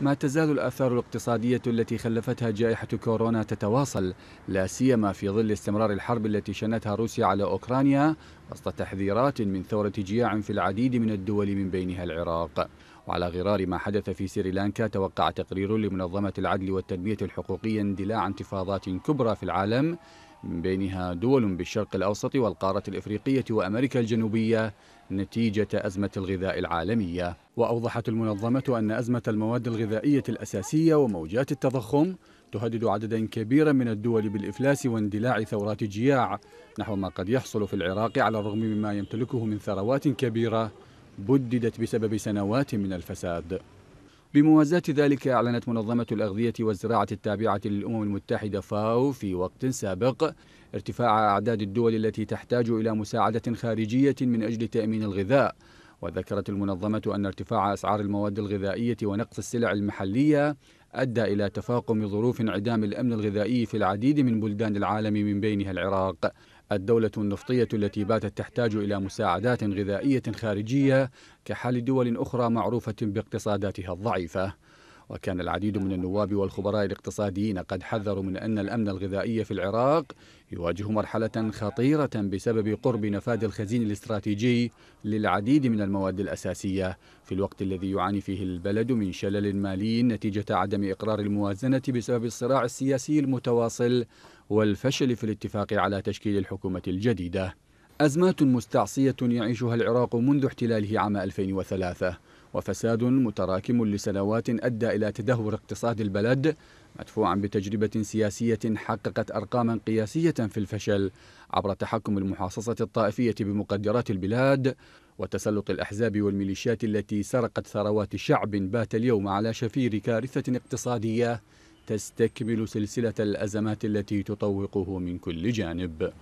ما تزال الآثار الاقتصادية التي خلفتها جائحة كورونا تتواصل لا سيما في ظل استمرار الحرب التي شنتها روسيا على أوكرانيا وسط تحذيرات من ثورة جياع في العديد من الدول من بينها العراق وعلى غرار ما حدث في سريلانكا توقع تقرير لمنظمة العدل والتنمية الحقوقية اندلاع انتفاضات كبرى في العالم من بينها دول بالشرق الأوسط والقارة الإفريقية وأمريكا الجنوبية نتيجة أزمة الغذاء العالمية وأوضحت المنظمة أن أزمة المواد الغذائية الأساسية وموجات التضخم تهدد عددا كبيرا من الدول بالإفلاس واندلاع ثورات الجياع نحو ما قد يحصل في العراق على الرغم مما يمتلكه من ثروات كبيرة بددت بسبب سنوات من الفساد بموازاة ذلك أعلنت منظمة الأغذية والزراعة التابعة للأمم المتحدة فاو في وقت سابق ارتفاع أعداد الدول التي تحتاج إلى مساعدة خارجية من أجل تأمين الغذاء وذكرت المنظمة أن ارتفاع أسعار المواد الغذائية ونقص السلع المحلية أدى إلى تفاقم ظروف انعدام الأمن الغذائي في العديد من بلدان العالم من بينها العراق الدولة النفطية التي باتت تحتاج إلى مساعدات غذائية خارجية كحال دول أخرى معروفة باقتصاداتها الضعيفة وكان العديد من النواب والخبراء الاقتصاديين قد حذروا من أن الأمن الغذائي في العراق يواجه مرحلة خطيرة بسبب قرب نفاذ الخزين الاستراتيجي للعديد من المواد الأساسية في الوقت الذي يعاني فيه البلد من شلل مالي نتيجة عدم إقرار الموازنة بسبب الصراع السياسي المتواصل والفشل في الاتفاق على تشكيل الحكومة الجديدة أزمات مستعصية يعيشها العراق منذ احتلاله عام 2003 وفساد متراكم لسنوات أدى إلى تدهور اقتصاد البلد مدفوعا بتجربة سياسية حققت أرقاما قياسية في الفشل عبر تحكم المحاصصة الطائفية بمقدرات البلاد وتسلط الأحزاب والميليشيات التي سرقت ثروات شعب بات اليوم على شفير كارثة اقتصادية تستكمل سلسلة الأزمات التي تطوقه من كل جانب